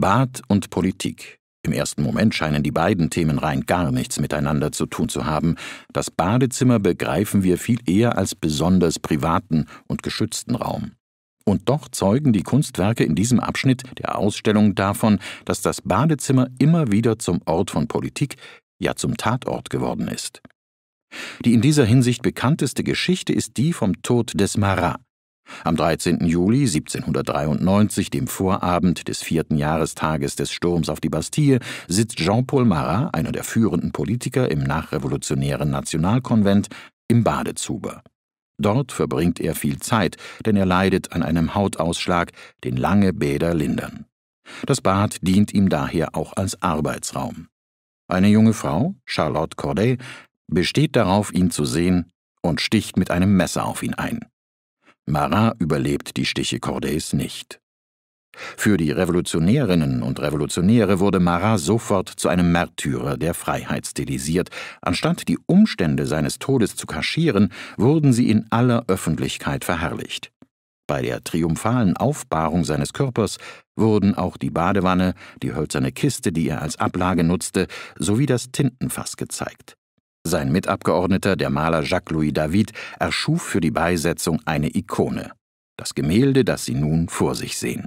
Bad und Politik. Im ersten Moment scheinen die beiden Themen rein gar nichts miteinander zu tun zu haben. Das Badezimmer begreifen wir viel eher als besonders privaten und geschützten Raum. Und doch zeugen die Kunstwerke in diesem Abschnitt der Ausstellung davon, dass das Badezimmer immer wieder zum Ort von Politik, ja zum Tatort geworden ist. Die in dieser Hinsicht bekannteste Geschichte ist die vom Tod des Marat, am 13. Juli 1793, dem Vorabend des vierten Jahrestages des Sturms auf die Bastille, sitzt Jean-Paul Marat, einer der führenden Politiker im nachrevolutionären Nationalkonvent, im Badezuber. Dort verbringt er viel Zeit, denn er leidet an einem Hautausschlag, den lange Bäder lindern. Das Bad dient ihm daher auch als Arbeitsraum. Eine junge Frau, Charlotte Corday, besteht darauf, ihn zu sehen und sticht mit einem Messer auf ihn ein. Marat überlebt die Stiche Cordays nicht. Für die Revolutionärinnen und Revolutionäre wurde Marat sofort zu einem Märtyrer der Freiheit stilisiert. Anstatt die Umstände seines Todes zu kaschieren, wurden sie in aller Öffentlichkeit verherrlicht. Bei der triumphalen Aufbahrung seines Körpers wurden auch die Badewanne, die hölzerne Kiste, die er als Ablage nutzte, sowie das Tintenfass gezeigt. Sein Mitabgeordneter, der Maler Jacques-Louis David, erschuf für die Beisetzung eine Ikone. Das Gemälde, das Sie nun vor sich sehen.